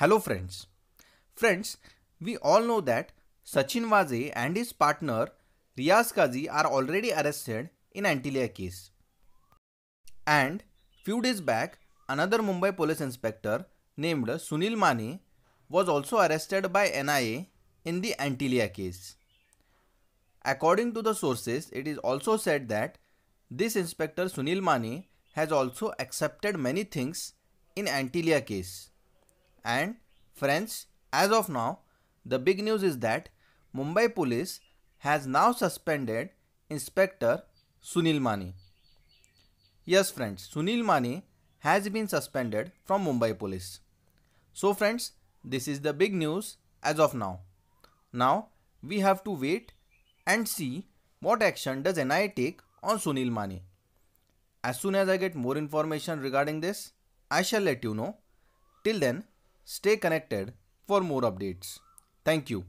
Hello friends. Friends, we all know that Sachin Waze and his partner Riaz Kazi are already arrested in Antilia case. And few days back, another Mumbai police inspector named Sunil Mane was also arrested by NIA in the Antilia case. According to the sources, it is also said that this inspector Sunil Mane has also accepted many things in Antilia case. And friends, as of now, the big news is that Mumbai police has now suspended Inspector Sunil Mani. Yes friends, Sunil Mani has been suspended from Mumbai police. So friends, this is the big news as of now. Now, we have to wait and see what action does NIA take on Sunil Mani. As soon as I get more information regarding this, I shall let you know. Till then, Stay connected for more updates. Thank you.